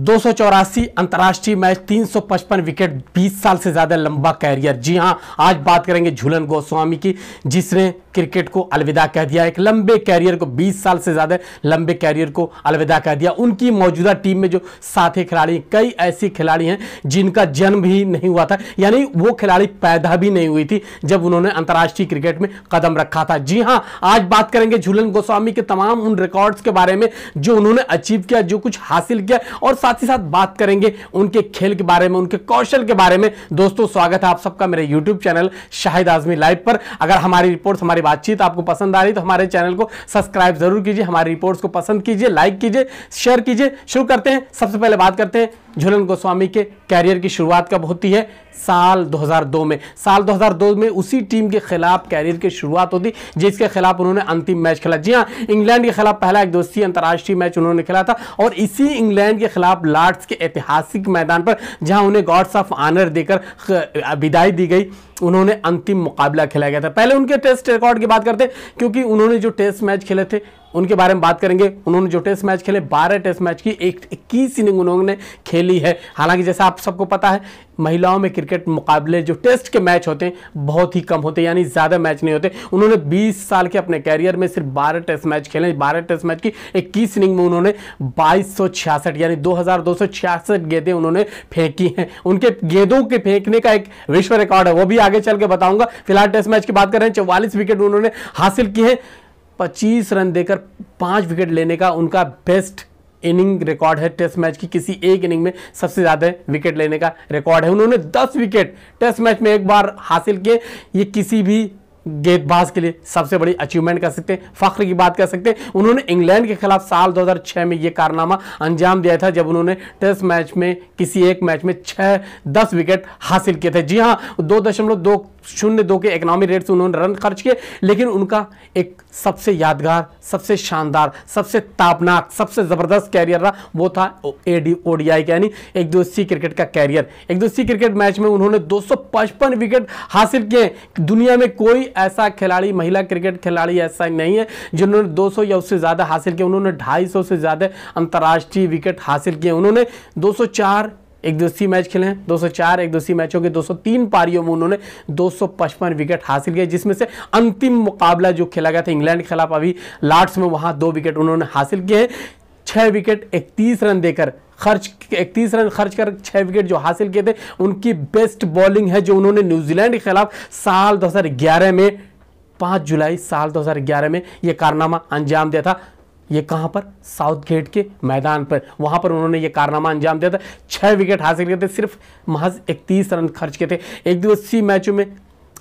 दो सौ चौरासी अंतर्राष्ट्रीय मैच 355 विकेट 20 साल से ज़्यादा लंबा कैरियर जी हां आज बात करेंगे झूलन गोस्वामी की जिसने क्रिकेट को अलविदा कह दिया एक लंबे कैरियर को 20 साल से ज़्यादा लंबे कैरियर को अलविदा कह दिया उनकी मौजूदा टीम में जो साथी खिलाड़ी कई ऐसे खिलाड़ी हैं जिनका जन्म भी नहीं हुआ था यानी वो खिलाड़ी पैदा भी नहीं हुई थी जब उन्होंने अंतर्राष्ट्रीय क्रिकेट में कदम रखा था जी हाँ आज बात करेंगे झूलन गोस्वामी के तमाम उन रिकॉर्ड्स के बारे में जो उन्होंने अचीव किया जो कुछ हासिल किया और साथ ही साथ बात करेंगे उनके खेल के बारे में उनके कौशल के बारे में दोस्तों स्वागत है आप सबका मेरे YouTube channel Shahid Azmi live पर अगर हमारी रिपोर्ट हमारी हमारी बातचीत आपको पसंद आ रही तो हमारे चैनल को सब्सक्राइब जरूर कीजिए हमारे रिपोर्ट को पसंद कीजिए लाइक कीजिए शेयर कीजिए शुरू करते हैं सबसे पहले बात करते हैं झुलन गोस्वामी के कैरियर की शुरुआत कब होती है साल 2002 में साल 2002 में उसी टीम के खिलाफ कैरियर की शुरुआत होती जिसके खिलाफ उन्होंने अंतिम मैच खेला जी हां इंग्लैंड के खिलाफ पहला एक दोस्ती अंतर्राष्ट्रीय मैच उन्होंने खेला था और इसी इंग्लैंड के खिलाफ लॉर्ड्स के ऐतिहासिक मैदान पर जहां उन्हें गॉड्स ऑफ ऑनर देकर विदाई दी गई उन्होंने अंतिम मुकाबला खेला गया था पहले उनके टेस्ट रिकॉर्ड की बात करते हैं क्योंकि उन्होंने जो टेस्ट मैच खेले थे उनके बारे में बात करेंगे उन्होंने जो टेस्ट मैच खेले बारह टेस्ट मैच की एक इक्कीस इनिंग उन्होंने खेली है हालांकि जैसा आप सबको पता है महिलाओं में क्रिकेट मुकाबले जो टेस्ट के मैच होते हैं बहुत ही कम होते हैं यानी ज़्यादा मैच नहीं होते उन्होंने 20 साल के अपने कैरियर में सिर्फ 12 टेस्ट मैच खेले 12 टेस्ट मैच की 21 इनिंग में उन्होंने बाईस यानी दो गेंदें उन्होंने फेंकी हैं उनके गेंदों के फेंकने का एक विश्व रिकॉर्ड है वो भी आगे चल के बताऊंगा फिलहाल टेस्ट मैच की बात करें चौवालीस विकेट उन्होंने हासिल की है पच्चीस रन देकर पाँच विकेट लेने का उनका बेस्ट इनिंग रिकॉर्ड है टेस्ट मैच की किसी एक इनिंग में सबसे ज़्यादा विकेट लेने का रिकॉर्ड है उन्होंने 10 विकेट टेस्ट मैच में एक बार हासिल किए ये किसी भी गेंदबाज के लिए सबसे बड़ी अचीवमेंट कर सकते हैं फख्र की बात कर सकते हैं उन्होंने इंग्लैंड के खिलाफ साल 2006 में ये कारनामा अंजाम दिया था जब उन्होंने टेस्ट मैच में किसी एक मैच में छः दस विकेट हासिल किए थे जी हाँ दो दशमलव दो शून्य दो के इकोनॉमी रेट से उन्होंने रन खर्च किए लेकिन उनका एक सबसे यादगार सबसे शानदार सबसे तापनाक सबसे ज़बरदस्त कैरियर रहा वो था ए डी ओडीआई का यानी एक सी क्रिकेट का कैरियर एक सी क्रिकेट मैच में उन्होंने 255 विकेट हासिल किए दुनिया में कोई ऐसा खिलाड़ी महिला क्रिकेट खिलाड़ी ऐसा नहीं है जिन्होंने 200 या उससे ज़्यादा हासिल किया उन्होंने ढाई से ज़्यादा अंतर्राष्ट्रीय विकेट हासिल किए उन्होंने दो एक दिवसीय मैच खेले हैं 204 एक दिवसीय मैचों के 203 पारियों में उन्होंने 255 विकेट हासिल किए जिसमें से अंतिम मुकाबला जो खेला गया था इंग्लैंड के खिलाफ अभी लार्ड्स में वहां दो विकेट उन्होंने हासिल किए हैं छः विकेट इकतीस रन देकर खर्च इकतीस रन खर्च कर छः विकेट जो हासिल किए थे उनकी बेस्ट बॉलिंग है जो उन्होंने न्यूजीलैंड के खिलाफ साल दो में पाँच जुलाई साल दो में यह कारनामा अंजाम दिया था ये कहाँ पर साउथ गेट के मैदान पर वहाँ पर उन्होंने ये कारनामा अंजाम दिया था छः विकेट हासिल किए थे सिर्फ महज इकतीस रन खर्च किए थे एक दिवसीय मैचों में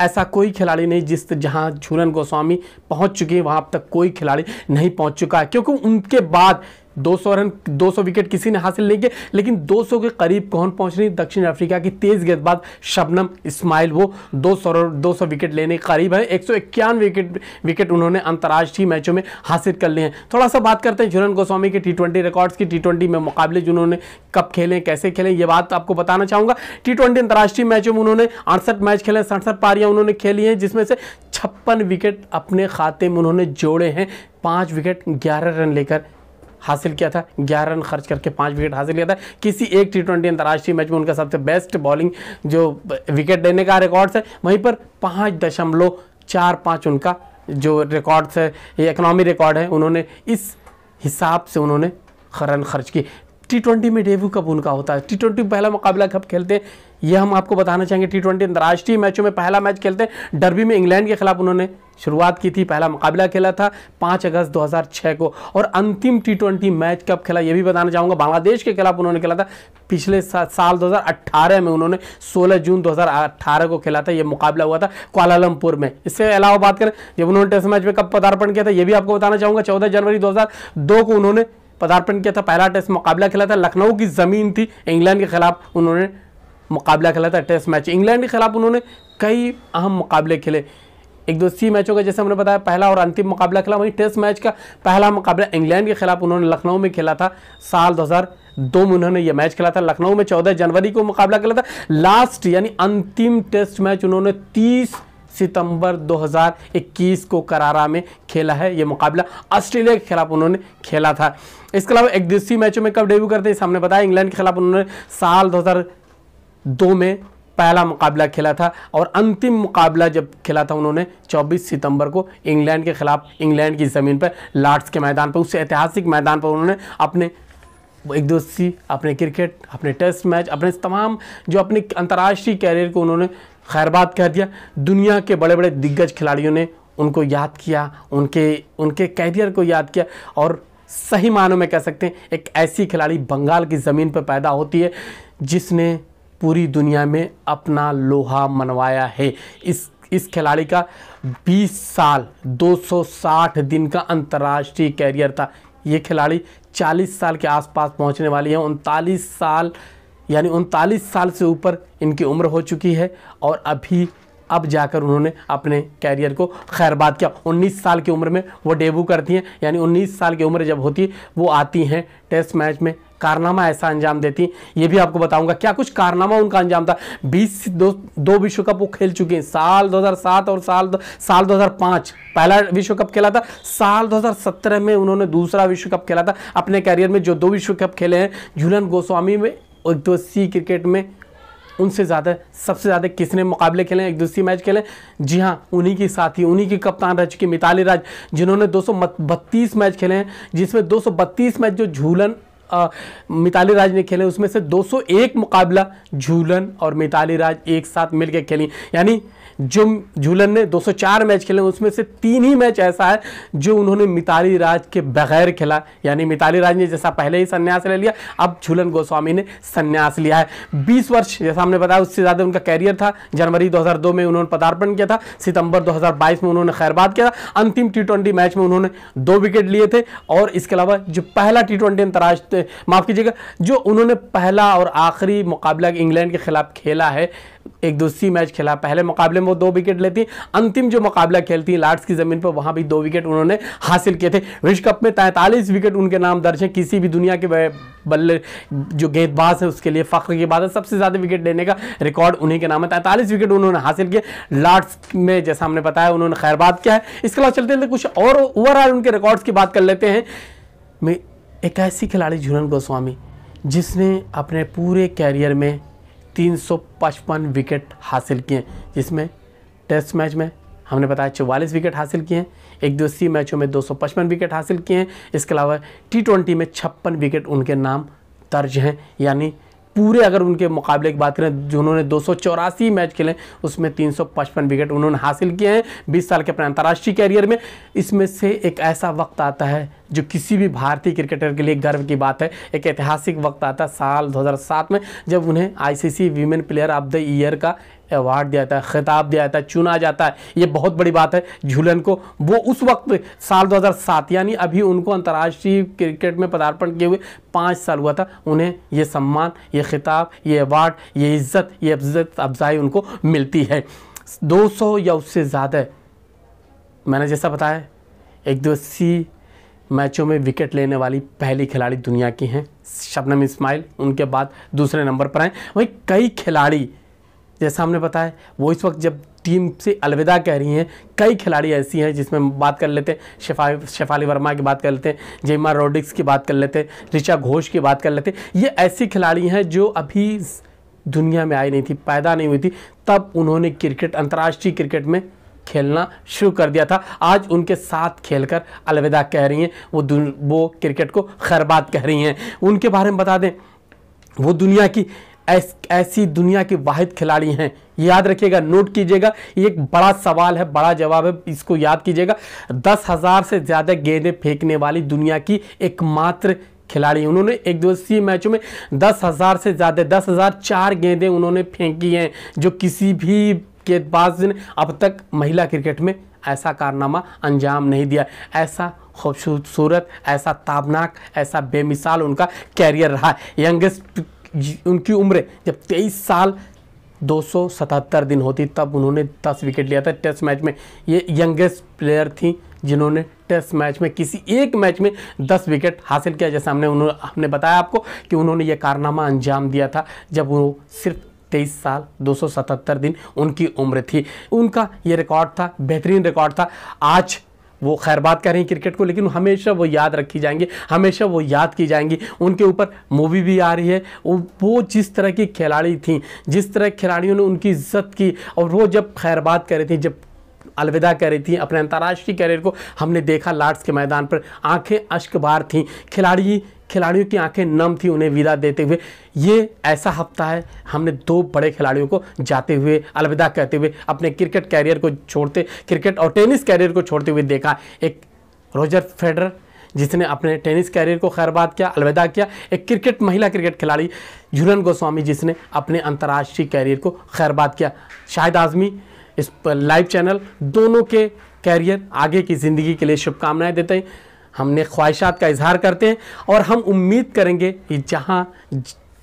ऐसा कोई खिलाड़ी नहीं जिस जहां झूलन गोस्वामी पहुंच चुके हैं वहां अब तक कोई खिलाड़ी नहीं पहुंच चुका है क्योंकि उनके बाद 200 रन 200 विकेट किसी ने हासिल नहीं किए लेकिन 200 के करीब कौन पहुंच रही दक्षिण अफ्रीका की तेज गेंदबाज शबनम इस्माइल वो 200 200 विकेट लेने के करीब है एक विकेट विकेट उन्होंने अंतर्राष्ट्रीय मैचों में हासिल कर लिए हैं थोड़ा सा बात करते हैं झुरन गोस्वामी के टी रिकॉर्ड्स की टी में मुकाबले जिन्होंने कब खेले कैसे खेले ये बात आपको बताना चाहूँगा टी अंतर्राष्ट्रीय मैचों में उन्होंने अड़सठ मैच खेले सड़सठ पारियाँ उन्होंने खेली हैं जिसमें से छप्पन विकेट अपने खाते में उन्होंने जोड़े हैं पाँच विकेट ग्यारह रन लेकर हासिल किया था ग्यारह रन खर्च करके पाँच विकेट हासिल किया था किसी एक टी ट्वेंटी अंतर्राष्ट्रीय मैच में उनका सबसे बेस्ट बॉलिंग जो विकेट देने का रिकॉर्ड्स है वहीं पर पाँच दशमलव चार पाँच उनका जो रिकॉर्ड्स है ये इकनॉमी रिकॉर्ड है उन्होंने इस हिसाब से उन्होंने रन खर्च की टी ट्वेंटी में डेब्यू कब उनका होता है टी ट्वेंटी पहला मुकाबला कब खेलते हैं ये हम आपको बताना चाहेंगे टी ट्वेंटी अंतर्राष्ट्रीय मैचों में पहला मैच खेलते हैं डर्बी में इंग्लैंड के खिलाफ उन्होंने शुरुआत की थी पहला मुकाबला खेला था 5 अगस्त 2006 को और अंतिम टी ट्वेंटी मैच कब खेला ये भी बताना चाहूँगा बांग्लादेश के खिलाफ उन्होंने खेला था पिछले सा, साल 2018 में उन्होंने 16 जून 2018 को खेला था यह मुकाबला हुआ था क्वालालमपुर में इसके अलावा बात करें जब उन्होंने टेस्ट मैच में कब पदार्पण किया था यह भी आपको बताना चाहूँगा चौदह जनवरी दो को उन्होंने पदार्पण किया था पहला टेस्ट मुकाबला खेला था लखनऊ की ज़मीन थी इंग्लैंड के खिलाफ उन्होंने मुकाबला खेला था टेस्ट मैच इंग्लैंड के खिलाफ उन्होंने कई अहम मुकाबले खेले एक दो सी मैचों का जैसे हमने बताया पहला और अंतिम मुकाबला खेला वहीं टेस्ट मैच का पहला मुकाबला इंग्लैंड के खिलाफ उन्होंने लखनऊ में खेला था साल 2002 में उन्होंने यह मैच खेला था लखनऊ में 14 जनवरी को मुकाबला खेला था लास्ट यानी अंतिम टेस्ट मैच उन्होंने तीस सितंबर 2021 को करारा में खेला है ये मुकाबला ऑस्ट्रेलिया के खिलाफ उन्होंने खेला था इसके अलावा एक दिवसीय मैचों में कब डेब्यू करते हैं सामने बताया इंग्लैंड के खिलाफ उन्होंने साल दो में पहला मुकाबला खेला था और अंतिम मुकाबला जब खेला था उन्होंने 24 सितंबर को इंग्लैंड के खिलाफ इंग्लैंड की ज़मीन पर लार्ड्स के मैदान पर उस ऐतिहासिक मैदान पर उन्होंने अपने एक दोस्ती अपने क्रिकेट अपने टेस्ट मैच अपने तमाम जो अपने अंतर्राष्ट्रीय कैरियर को उन्होंने खैरबाद कह दिया दुनिया के बड़े बड़े दिग्गज खिलाड़ियों ने उनको याद किया उनके उनके कैरियर को याद किया और सही मानों में कह सकते हैं एक ऐसी खिलाड़ी बंगाल की ज़मीन पर पैदा होती है जिसने पूरी दुनिया में अपना लोहा मनवाया है इस इस खिलाड़ी का 20 साल 260 दिन का अंतर्राष्ट्रीय कैरियर था ये खिलाड़ी 40 साल के आसपास पहुंचने वाली है उनतालीस साल यानी उनतालीस साल से ऊपर इनकी उम्र हो चुकी है और अभी अब जाकर उन्होंने अपने कैरियर को खैरबाद किया 19 साल की उम्र में वो डेब्यू करती हैं यानी 19 साल की उम्र जब होती है वो आती हैं टेस्ट मैच में कारनामा ऐसा अंजाम देती हैं ये भी आपको बताऊंगा क्या कुछ कारनामा उनका अंजाम था 20 दो दो विश्व कप वो खेल चुके हैं साल 2007 और साल दो, साल 2005 पहला विश्व कप खेला था साल 2017 में उन्होंने दूसरा विश्व कप खेला था अपने कैरियर में जो दो विश्व कप खेले हैं झूलन गोस्वामी में और एक दो सी क्रिकेट में उनसे ज़्यादा सबसे ज़्यादा किसने मुकाबले खेले एक दूसरी मैच खेले जी हाँ उन्हीं के साथी उन्हीं के कप्तान रह चुके मिताली राज जिन्होंने दो मैच खेले हैं जिसमें दो मैच जो झूलन मिताली राज ने खेले उसमें से 201 मुकाबला झूलन और मिताली राज एक साथ मिलकर खेली यानी जो झूलन ने 204 मैच खेले उसमें से तीन ही मैच ऐसा है जो उन्होंने मिताली राज के बगैर खेला यानी मिताली राज ने जैसा पहले ही संन्यास ले लिया अब झूलन गोस्वामी ने संन्यास लिया है 20 वर्ष जैसा हमने बताया उससे ज़्यादा उनका कैरियर था जनवरी 2002 में उन्होंने पदार्पण किया था सितंबर दो में उन्होंने खैरबाद किया अंतिम टी मैच में उन्होंने दो विकेट लिए थे और इसके अलावा जो पहला टी ट्वेंटी अंतर्राष्ट्रीय से माफ़ कीजिएगा जो उन्होंने पहला और आखिरी मुकाबला इंग्लैंड के खिलाफ खेला है एक दूसरी मैच खेला पहले मुकाबले में वो दो विकेट लेती अंतिम जो मुकाबला खेलती है लार्ड्स की ज़मीन पर वहां भी दो विकेट उन्होंने हासिल किए थे विश्व कप में तैंतालीस विकेट उनके नाम दर्ज हैं किसी भी दुनिया के बल्ले जो गेंदबाज है उसके लिए फ़ख्र की बात है सबसे ज़्यादा विकेट लेने का रिकॉर्ड उन्हीं के नाम है तैंतालीस विकेट उन्होंने हासिल किए लार्ड्स में जैसा हमने बताया उन्होंने खैर बात किया है इसके अलावा चलते चलते कुछ और ओवरऑल उनके रिकॉर्ड्स की बात कर लेते हैं एक ऐसी खिलाड़ी झूलन गोस्वामी जिसने अपने पूरे कैरियर में 355 विकेट हासिल किए जिसमें टेस्ट मैच में हमने बताया चौवालीस विकेट हासिल किए हैं एक दिवसीय मैचों में 255 विकेट हासिल किए हैं इसके अलावा टी में छप्पन विकेट उनके नाम दर्ज हैं यानी पूरे अगर उनके मुकाबले की बात करें जिन्होंने दो मैच खेले उसमें 355 विकेट उन्होंने हासिल किए हैं 20 साल के अपने अंतर्राष्ट्रीय कैरियर में इसमें से एक ऐसा वक्त आता है जो किसी भी भारतीय क्रिकेटर के लिए गर्व की बात है एक ऐतिहासिक वक्त आता है साल 2007 में जब उन्हें ICC women player of the year का अवार्ड दिया जाता है खिताब दिया जाता है चुना जाता है ये बहुत बड़ी बात है झूलन को वो उस वक्त साल 2007 यानी अभी उनको अंतर्राष्ट्रीय क्रिकेट में पदार्पण किए हुए पाँच साल हुआ था उन्हें ये सम्मान ये खिताब ये अवार्ड ये इज्जत ये इज्जत अफजाई उनको मिलती है दो या उससे ज़्यादा मैंने जैसा बताया एक दिवसीय मैचों में विकेट लेने वाली पहली खिलाड़ी दुनिया की हैं शबनम इस्माइल उनके बाद दूसरे नंबर पर आए वहीं कई खिलाड़ी जैसा हमने बताया वो इस वक्त जब टीम से अलविदा कह रही हैं कई खिलाड़ी ऐसी हैं जिसमें बात कर लेते हैं शेफा शेफाली वर्मा की बात कर लेते हैं जयमा रोडिक्स की बात कर लेते हैं ऋचा घोष की बात कर लेते हैं ये ऐसी खिलाड़ी हैं जो अभी दुनिया में आई नहीं थी पैदा नहीं हुई थी तब उन्होंने क्रिकेट अंतर्राष्ट्रीय क्रिकेट में खेलना शुरू कर दिया था आज उनके साथ खेलकर अलविदा कह रही हैं वो वो क्रिकेट को खैरबाद कह रही हैं उनके बारे में बता दें वो दुनिया की ऐस, ऐसी दुनिया की वाहिद खिलाड़ी हैं याद रखिएगा नोट कीजिएगा ये एक बड़ा सवाल है बड़ा जवाब है इसको याद कीजिएगा दस हज़ार से ज़्यादा गेंदें फेंकने वाली दुनिया की एकमात्र खिलाड़ी उन्होंने एक दिवसीय मैचों में दस हज़ार से ज़्यादा दस हज़ार चार गेंदें उन्होंने फेंकी हैं जो किसी भी के बाद अब तक महिला क्रिकेट में ऐसा कारनामा अंजाम नहीं दिया ऐसा खूबसूरत ऐसा ताबनाक ऐसा बेमिसाल उनका कैरियर रहा यंगेस्ट उनकी उम्र जब 23 साल 277 दिन होती तब उन्होंने 10 विकेट लिया था टेस्ट मैच में ये यंगेस्ट प्लेयर थी जिन्होंने टेस्ट मैच में किसी एक मैच में 10 विकेट हासिल किया जैसा हमने उन्होंने हमने बताया आपको कि उन्होंने ये कारनामा अंजाम दिया था जब वो सिर्फ तेईस साल दो दिन उनकी उम्र थी उनका ये रिकॉर्ड था बेहतरीन रिकॉर्ड था आज वो खैर बात कर रहे हैं क्रिकेट को लेकिन हमेशा वो याद रखी जाएंगी हमेशा वो याद की जाएंगी उनके ऊपर मूवी भी आ रही है वो जिस तरह की खिलाड़ी थी जिस तरह खिलाड़ियों ने उनकी इज्जत की और वो जब खैर बात कर रही थी जब अलविदा कर रही थी अपने अंतर्राष्ट्रीय करियर को हमने देखा लार्ड्स के मैदान पर आंखें अश्कबार थीं खिलाड़ी खिलाड़ियों की आंखें नम थी उन्हें विदा देते हुए ये ऐसा हफ्ता है हमने दो बड़े खिलाड़ियों को जाते हुए अलविदा कहते हुए अपने क्रिकेट कैरियर को छोड़ते क्रिकेट और टेनिस कैरियर को छोड़ते हुए देखा एक रोजर फेडर जिसने अपने टेनिस कैरियर को खैरबाद किया अलविदा किया एक क्रिकेट महिला क्रिकेट खिलाड़ी झुरन गोस्वामी जिसने अपने अंतर्राष्ट्रीय कैरियर को खैरबाद किया शाहिद आज़मी इस लाइव चैनल दोनों के कैरियर आगे की ज़िंदगी के लिए शुभकामनाएं देते हैं हमने ख्वाहिशात का इजहार करते हैं और हम उम्मीद करेंगे कि जहाँ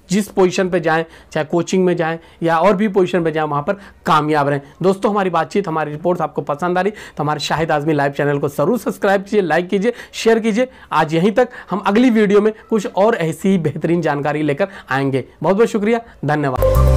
जिस पोजीशन पे जाएं चाहे कोचिंग में जाएं या और भी पोजीशन पे जाएं वहाँ पर कामयाब रहें दोस्तों हमारी बातचीत हमारी रिपोर्ट्स आपको पसंद आ रही तो हमारे शाहिद आजमी लाइव चैनल को ज़रूर सब्सक्राइब कीजिए लाइक कीजिए शेयर कीजिए आज यहीं तक हम अगली वीडियो में कुछ और ऐसी ही बेहतरीन जानकारी लेकर आएंगे बहुत बहुत शुक्रिया धन्यवाद